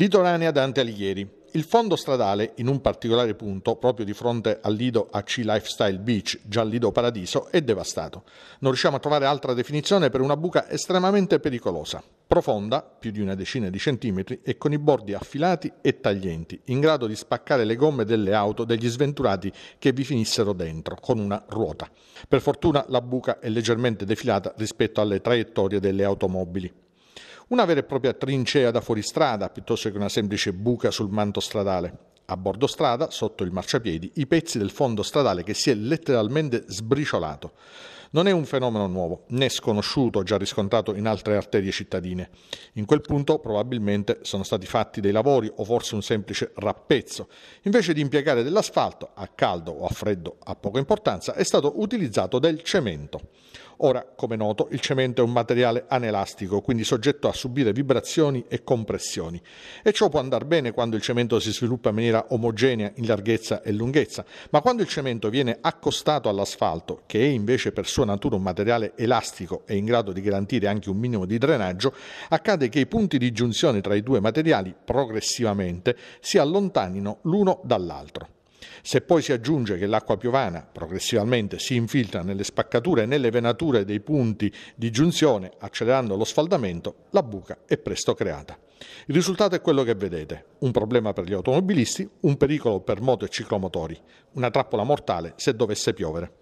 Litoranea Dante Alighieri. Il fondo stradale, in un particolare punto, proprio di fronte al lido AC Lifestyle Beach, già lido paradiso, è devastato. Non riusciamo a trovare altra definizione per una buca estremamente pericolosa, profonda, più di una decina di centimetri, e con i bordi affilati e taglienti, in grado di spaccare le gomme delle auto degli sventurati che vi finissero dentro, con una ruota. Per fortuna la buca è leggermente defilata rispetto alle traiettorie delle automobili una vera e propria trincea da fuoristrada piuttosto che una semplice buca sul manto stradale. A bordo strada, sotto il marciapiedi, i pezzi del fondo stradale che si è letteralmente sbriciolato. Non è un fenomeno nuovo, né sconosciuto, già riscontrato in altre arterie cittadine. In quel punto probabilmente sono stati fatti dei lavori o forse un semplice rappezzo. Invece di impiegare dell'asfalto, a caldo o a freddo a poca importanza, è stato utilizzato del cemento. Ora, come noto, il cemento è un materiale anelastico, quindi soggetto a subire vibrazioni e compressioni. E ciò può andare bene quando il cemento si sviluppa in maniera omogenea in larghezza e lunghezza, ma quando il cemento viene accostato all'asfalto, che è invece per sua natura un materiale elastico e in grado di garantire anche un minimo di drenaggio, accade che i punti di giunzione tra i due materiali progressivamente si allontanino l'uno dall'altro. Se poi si aggiunge che l'acqua piovana progressivamente si infiltra nelle spaccature e nelle venature dei punti di giunzione, accelerando lo sfaldamento, la buca è presto creata. Il risultato è quello che vedete, un problema per gli automobilisti, un pericolo per moto e ciclomotori, una trappola mortale se dovesse piovere.